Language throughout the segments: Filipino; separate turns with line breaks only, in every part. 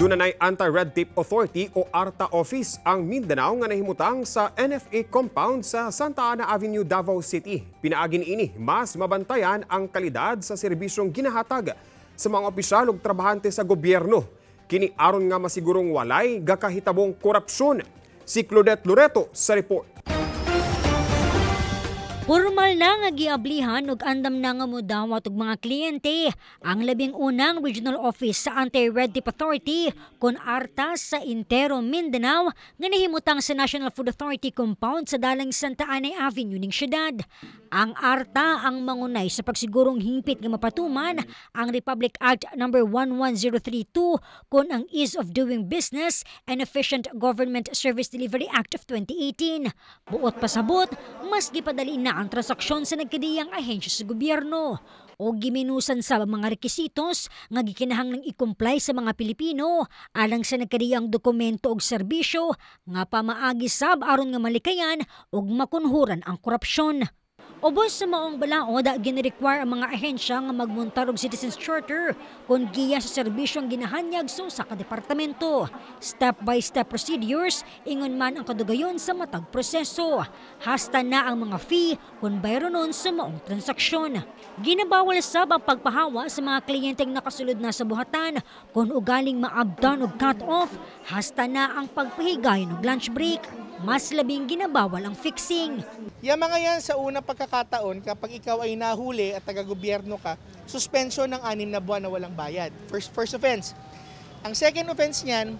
Doon na Anti-Red Tape Authority o ARTA Office ang Mindanao nga nahimutang sa NFA compound sa Santa Ana Avenue, Davao City. Pinaagin ini, mas mabantayan ang kalidad sa serbisyong ginahatag sa mga opisyal ug trabahante sa gobyerno. Kini aron nga masigurong walay gakahitabong korupsyon. Si Claudette Loreto sa report.
Formal na nga giablihan og andam na nga mudawat og mga kliyente ang labing unang regional office sa Anti-Red Tape Authority kon arta sa Intero Mindanao nga nahimutang sa National Food Authority compound sa dalang Santa Ana Avenue ning siyudad. Ang arta ang mangunay sa pagsigurong hingpit nga mapatuman ang Republic Act number no. 11032 kon ang Ease of Doing Business and Efficient Government Service Delivery Act of 2018. Buot pasabot mas gipadali na ang transaksyon sa nagkadiyang ahensya sa gobyerno o giminusan sa mga rekisitos nga gikinahang nang i-comply sa mga Pilipino alang sa nagkadiyang dokumento og serbisyo nga pamaagi sab aron nga malikayan og makunhuran ang korupsyon. Ubos sa maong balao da gini-require ang mga ahensya nga magmuntar og citizens charter kon giya sa serbisyong ginahanyag so sa departamento. Step by step procedures ingon man ang kadugayon sa matag proseso. Hasta na ang mga fee kon bayronon sa maong transaksyon. Ginabawal sab ang pagpahawa sa mga kliyenteng nakasulod na sa buhatan kon ugaling maabdan og cut off hasta na ang pagpahigayon og lunch break
mas labing ginabawal ang fixing. Yung mga yan sa unang pagkakataon, kapag ikaw ay nahuli at taga-gobyerno ka, suspension ng anim na buwan na walang bayad. First, first offense. Ang second offense niyan,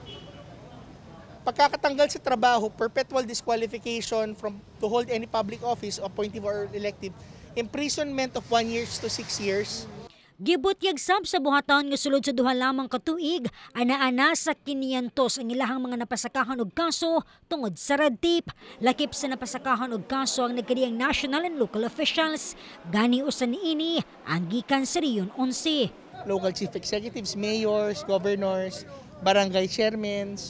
pagkakatanggal sa trabaho, perpetual disqualification from to hold any public office, appointive or elective, imprisonment of 1 years to 6 years, Gibutyag sab sa buhaton nga sulod sa duha lamang ka tuig
anaana sa kiniyantos ang ilahang mga napasakahan og kaso tungod sa red tape. Lakip sa napasakahan og kaso ang nagkadiyang national and local officials gani usa
niini ang gikan sa Rion 11. Local chief executives, mayors, governors, barangay chairmen,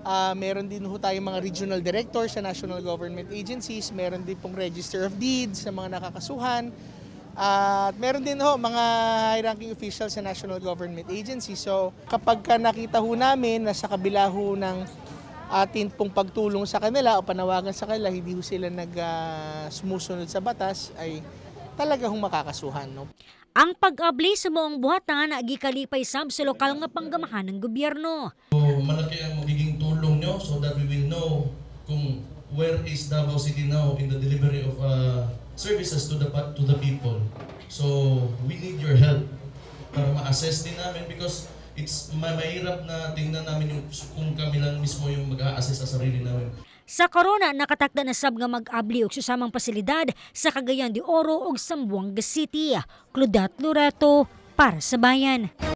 Uh, ah, meron din ho tayong mga regional directors sa national government agencies, meron din pong register of deeds sa mga nakakasuhan, at meron din ho mga high-ranking officials sa national government agency. So kapag nakita ho namin na sa kabila ho ng atin pong pagtulong sa kanila o panawagan sa kanila, hindi ho sila nag, uh, sumusunod sa batas, ay talaga hong makakasuhan. No? Ang pag-abli sa buong buhatan na gikalipay sab sa lokal nga panggamahan
ng gobyerno. So, malaki ang
magiging tulong nyo so that we will know kung where is Davao City now in the delivery of uh, services to the to the people. So, we need your help para ma-assess din namin because it's ma mahirap na tingnan namin yung kung kami lang mismo yung mag-a-assess sa sarili namin.
Sa corona, nakatakda na sab nga mag-abli og susamang pasilidad sa Cagayan de Oro ug Sambuanga City. Cludat Loreto para sa bayan.